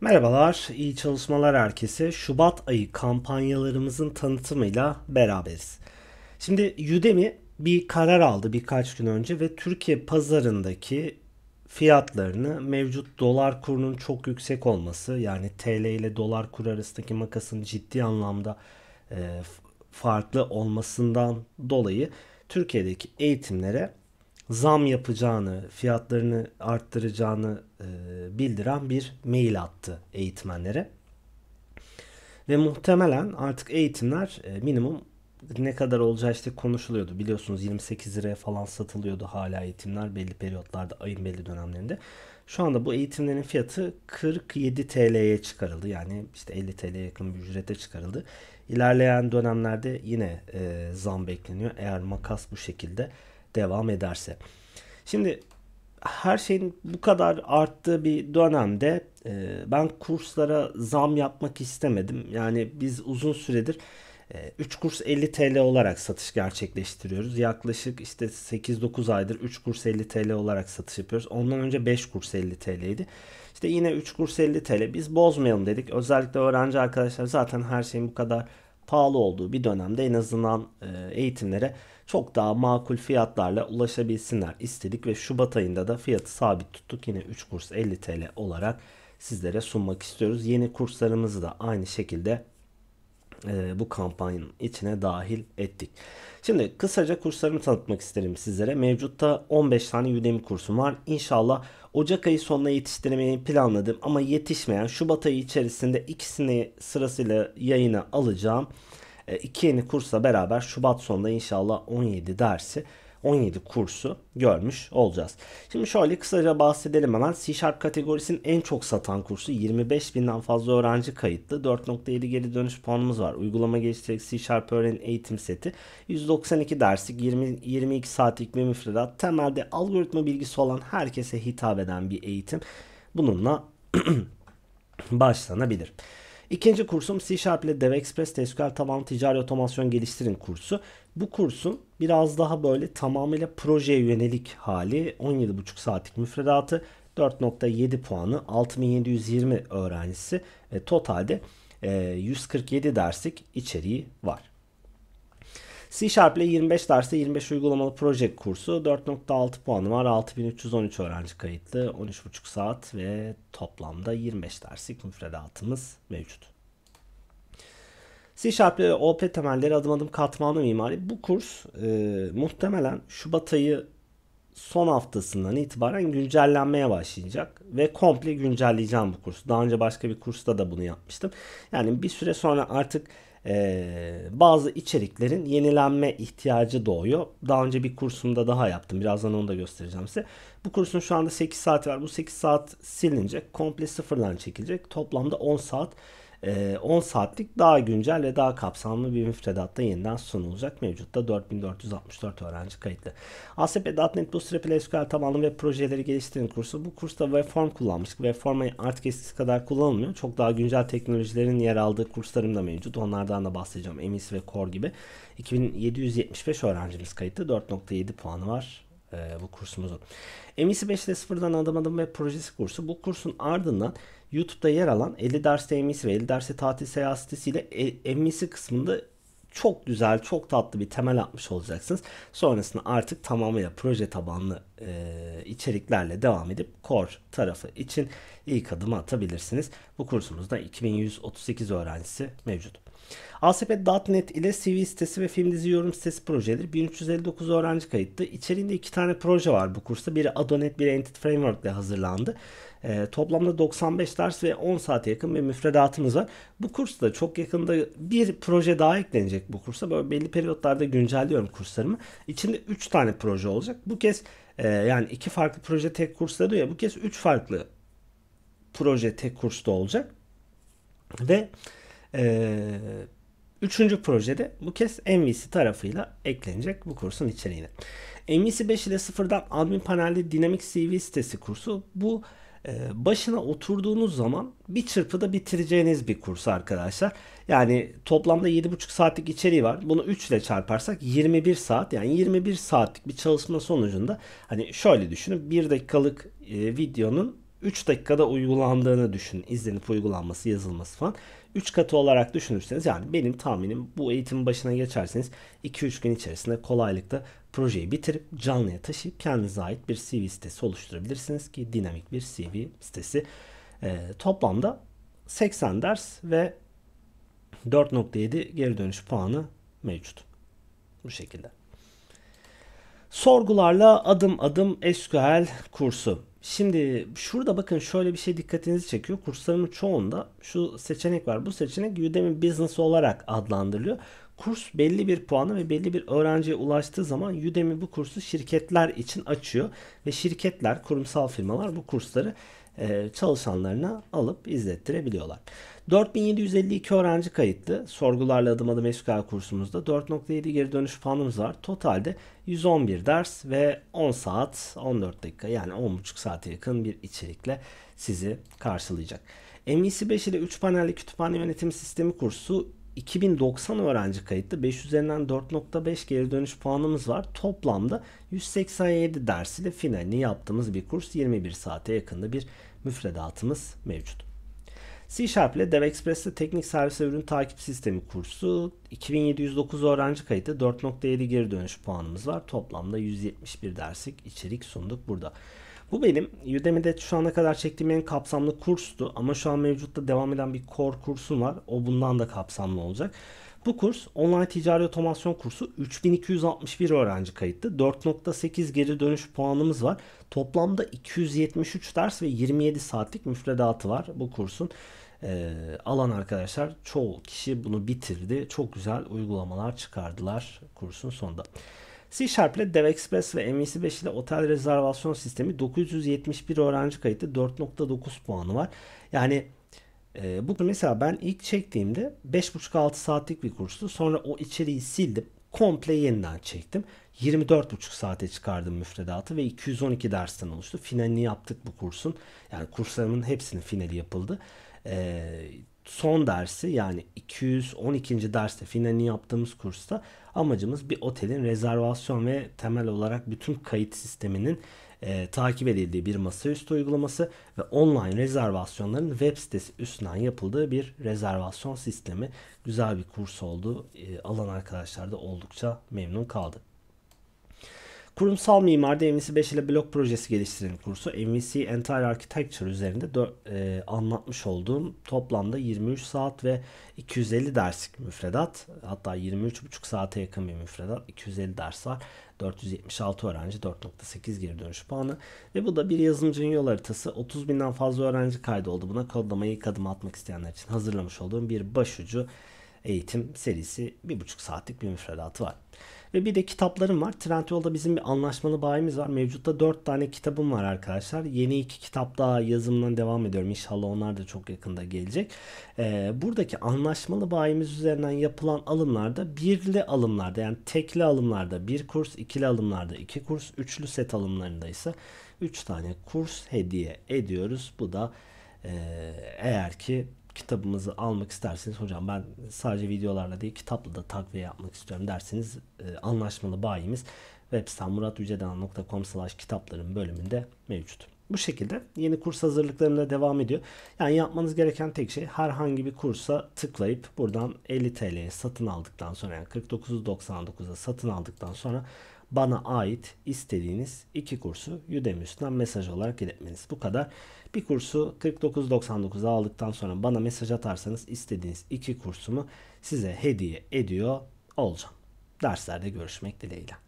Merhabalar, iyi çalışmalar herkese. Şubat ayı kampanyalarımızın tanıtımıyla beraberiz. Şimdi Udemy bir karar aldı birkaç gün önce ve Türkiye pazarındaki fiyatlarını mevcut dolar kurunun çok yüksek olması yani TL ile dolar kuru arasındaki makasın ciddi anlamda e, farklı olmasından dolayı Türkiye'deki eğitimlere zam yapacağını, fiyatlarını arttıracağını e, bildiren bir mail attı eğitmenlere. Ve muhtemelen artık eğitimler e, minimum ne kadar olacağı işte konuşuluyordu. Biliyorsunuz 28 liraya falan satılıyordu hala eğitimler belli periyotlarda, ayın belli dönemlerinde. Şu anda bu eğitimlerin fiyatı 47 TL'ye çıkarıldı. Yani işte 50 TL'ye yakın bir ücrete çıkarıldı. İlerleyen dönemlerde yine e, zam bekleniyor. Eğer makas bu şekilde devam ederse. Şimdi her şeyin bu kadar arttığı bir dönemde e, ben kurslara zam yapmak istemedim. Yani biz uzun süredir 3 e, kurs 50 TL olarak satış gerçekleştiriyoruz. Yaklaşık işte 8-9 aydır 3 kurs 50 TL olarak satış yapıyoruz. Ondan önce 5 kurs 50 TL idi. İşte yine 3 kurs 50 TL. Biz bozmayalım dedik. Özellikle öğrenci arkadaşlar zaten her şeyin bu kadar pahalı olduğu bir dönemde en azından e, eğitimlere çok daha makul fiyatlarla ulaşabilsinler istedik ve Şubat ayında da fiyatı sabit tuttuk. Yine 3 kurs 50 TL olarak sizlere sunmak istiyoruz. Yeni kurslarımızı da aynı şekilde e, bu kampanyanın içine dahil ettik. Şimdi kısaca kurslarımı tanıtmak isterim sizlere. Mevcutta 15 tane Udemy kursum var. İnşallah Ocak ayı sonuna yetiştirmeyi planladım ama yetişmeyen Şubat ayı içerisinde ikisini sırasıyla yayına alacağım. 2 e, yeni kursla beraber Şubat sonunda inşallah 17 dersi 17 kursu görmüş olacağız. Şimdi şöyle kısaca bahsedelim hemen. C Sharp kategorisinin en çok satan kursu 25 binden fazla öğrenci kayıtlı. 4.7 geri dönüş puanımız var. Uygulama geliştirerek C Sharp öğrenin eğitim seti. 192 derslik 20, 22 saatlik bir müfredat. Temelde algoritma bilgisi olan herkese hitap eden bir eğitim. Bununla başlanabilir. İkinci kursum C Sharp ile DevExpress TSQL tabanlı ticari otomasyon geliştirin kursu. Bu kursun biraz daha böyle tamamıyla projeye yönelik hali 17,5 saatlik müfredatı 4.7 puanı 6720 öğrencisi ve totalde 147 e, derslik içeriği var. C Sharp ile 25 derste 25 uygulamalı proje kursu 4.6 puanı var. 6313 öğrenci kayıtlı. 13,5 saat ve toplamda 25 derslik müfredatımız mevcut. C Sharp ile OP temelleri adım adım katmanlı mimari. Bu kurs e, muhtemelen Şubat ayı son haftasından itibaren güncellenmeye başlayacak ve komple güncelleyeceğim bu kursu. Daha önce başka bir kursta da bunu yapmıştım. Yani bir süre sonra artık ee, bazı içeriklerin yenilenme ihtiyacı doğuyor. Daha önce bir kursumda daha yaptım. Birazdan onu da göstereceğim size. Bu kursun şu anda 8 saat var. Bu 8 saat silinecek. Komple sıfırdan çekilecek. Toplamda 10 saat 10 ee, saatlik daha güncel ve daha kapsamlı bir müfredatta yeniden sunulacak. Mevcutta 4464 öğrenci kayıtlı. ASP.NET Bootstrap ile SQL tabanlı ve projeleri geliştirin kursu. Bu kursta webform kullanmış. Webform artık eskisi kadar kullanılmıyor. Çok daha güncel teknolojilerin yer aldığı kurslarım da mevcut. Onlardan da bahsedeceğim. Emis ve Core gibi. 2775 öğrencimiz kayıtlı. 4.7 puanı var e, bu kursumuzun. MEC 5 ile sıfırdan adım adım ve projesi kursu bu kursun ardından YouTube'da yer alan 50 derste MEC ve 50 derste tatil seyahati sitesiyle e, MEC kısmında çok güzel, çok tatlı bir temel atmış olacaksınız. Sonrasında artık tamamıyla proje tabanlı e, içeriklerle devam edip core tarafı için ilk adımı atabilirsiniz. Bu kursumuzda 2138 öğrencisi mevcut. ASP.net ile CV sitesi ve film dizi yorum sitesi projeleri 1359 öğrenci kayıttı. İçerinde iki tane proje var bu kursta. Biri Adonet, biri Entity Framework ile hazırlandı. E, toplamda 95 ders ve 10 saate yakın bir müfredatımız var. Bu kursta çok yakında bir proje daha eklenecek bu kursa. Böyle belli periyotlarda güncelliyorum kurslarımı. İçinde 3 tane proje olacak. Bu kez e, yani iki farklı proje tek kursta diyor ya bu kez 3 farklı proje tek kursta olacak. Ve e, üçüncü projede bu kez MVC tarafıyla eklenecek bu kursun içeriğine. MVC 5 ile 0'dan admin panelli dinamik CV sitesi kursu bu ee, başına oturduğunuz zaman bir çırpıda bitireceğiniz bir kurs arkadaşlar. Yani toplamda 7,5 saatlik içeriği var. Bunu 3 ile çarparsak 21 saat yani 21 saatlik bir çalışma sonucunda hani şöyle düşünün 1 dakikalık e, videonun 3 dakikada uygulandığını düşünün. İzlenip uygulanması, yazılması falan. 3 katı olarak düşünürseniz yani benim tahminim bu eğitimin başına geçerseniz 2-3 gün içerisinde kolaylıkla projeyi bitirip canlıya taşıyıp kendinize ait bir CV sitesi oluşturabilirsiniz ki dinamik bir CV sitesi. E, toplamda 80 ders ve 4.7 geri dönüş puanı mevcut. Bu şekilde. Sorgularla adım adım SQL kursu. Şimdi şurada bakın şöyle bir şey dikkatinizi çekiyor. Kursların çoğunda şu seçenek var. Bu seçenek Udemy Business olarak adlandırılıyor kurs belli bir puanı ve belli bir öğrenciye ulaştığı zaman Udemy bu kursu şirketler için açıyor ve şirketler, kurumsal firmalar bu kursları e, çalışanlarına alıp izlettirebiliyorlar. 4752 öğrenci kayıtlı. Sorgularla adım adım SQL kursumuzda 4.7 geri dönüş puanımız var. Totalde 111 ders ve 10 saat 14 dakika yani 10.5 saate yakın bir içerikle sizi karşılayacak. MEC 5 ile 3 panelli kütüphane yönetim sistemi kursu 2090 öğrenci kayıtlı. 5 üzerinden 4.5 geri dönüş puanımız var. Toplamda 187 ders ile finalini yaptığımız bir kurs 21 saate yakında bir müfredatımız mevcut. C Sharp ile DevExpress'te teknik servis ürün takip sistemi kursu 2709 öğrenci kayıtlı 4.7 geri dönüş puanımız var. Toplamda 171 derslik içerik sunduk burada. Bu benim Udemy'de şu ana kadar çektiğim en kapsamlı kurstu ama şu an mevcutta devam eden bir core kursum var. O bundan da kapsamlı olacak. Bu kurs online ticari otomasyon kursu 3261 öğrenci kayıttı. 4.8 geri dönüş puanımız var. Toplamda 273 ders ve 27 saatlik müfredatı var bu kursun. Ee, alan arkadaşlar çoğu kişi bunu bitirdi. Çok güzel uygulamalar çıkardılar kursun sonunda. C Sharp ile Dev Express ve MEC5 ile otel rezervasyon sistemi 971 öğrenci kayıtlı 4.9 puanı var. Yani e, bu mesela ben ilk çektiğimde 5,5-6 saatlik bir kurstu. Sonra o içeriği sildim. Komple yeniden çektim. 24,5 saate çıkardım müfredatı ve 212 dersten oluştu. Finalini yaptık bu kursun. Yani kurslarımın hepsinin finali yapıldı. Ee, son dersi yani 212. derste finalini yaptığımız kursta amacımız bir otelin rezervasyon ve temel olarak bütün kayıt sisteminin e, takip edildiği bir masaüstü uygulaması ve online rezervasyonların web sitesi üstünden yapıldığı bir rezervasyon sistemi. Güzel bir kurs oldu. E, alan arkadaşlar da oldukça memnun kaldı. Kurumsal mimarda MVC5 ile blok projesi geliştirin kursu MVC Entire Architecture üzerinde dö- e, anlatmış olduğum toplamda 23 saat ve 250 derslik müfredat hatta 23,5 saate yakın bir müfredat 250 ders var 476 öğrenci 4.8 geri dönüş puanı ve bu da bir yazılımcının yol haritası 30 binden fazla öğrenci kaydoldu buna kodlamayı ilk adım atmak isteyenler için hazırlamış olduğum bir başucu eğitim serisi bir buçuk saatlik bir müfredatı var. Ve bir de kitaplarım var. Trendyol'da bizim bir anlaşmalı bayimiz var. Mevcutta 4 tane kitabım var arkadaşlar. Yeni iki kitap daha yazımdan devam ediyorum. İnşallah onlar da çok yakında gelecek. Ee, buradaki anlaşmalı bayimiz üzerinden yapılan alımlarda birli alımlarda yani tekli alımlarda bir kurs, ikili alımlarda iki kurs, üçlü set alımlarında ise 3 tane kurs hediye ediyoruz. Bu da e, eğer ki kitabımızı almak isterseniz hocam ben sadece videolarla değil kitapla da takviye yapmak istiyorum derseniz e, anlaşmalı bayimiz web sitem muratucedancom slash kitapların bölümünde mevcut. Bu şekilde yeni kurs hazırlıklarım da devam ediyor. Yani yapmanız gereken tek şey herhangi bir kursa tıklayıp buradan 50 TL'ye satın aldıktan sonra yani 49.99'a satın aldıktan sonra bana ait istediğiniz iki kursu Udemy üstünden mesaj olarak iletmeniz. Bu kadar. Bir kursu 49.99'a aldıktan sonra bana mesaj atarsanız istediğiniz iki kursumu size hediye ediyor olacağım. Derslerde görüşmek dileğiyle.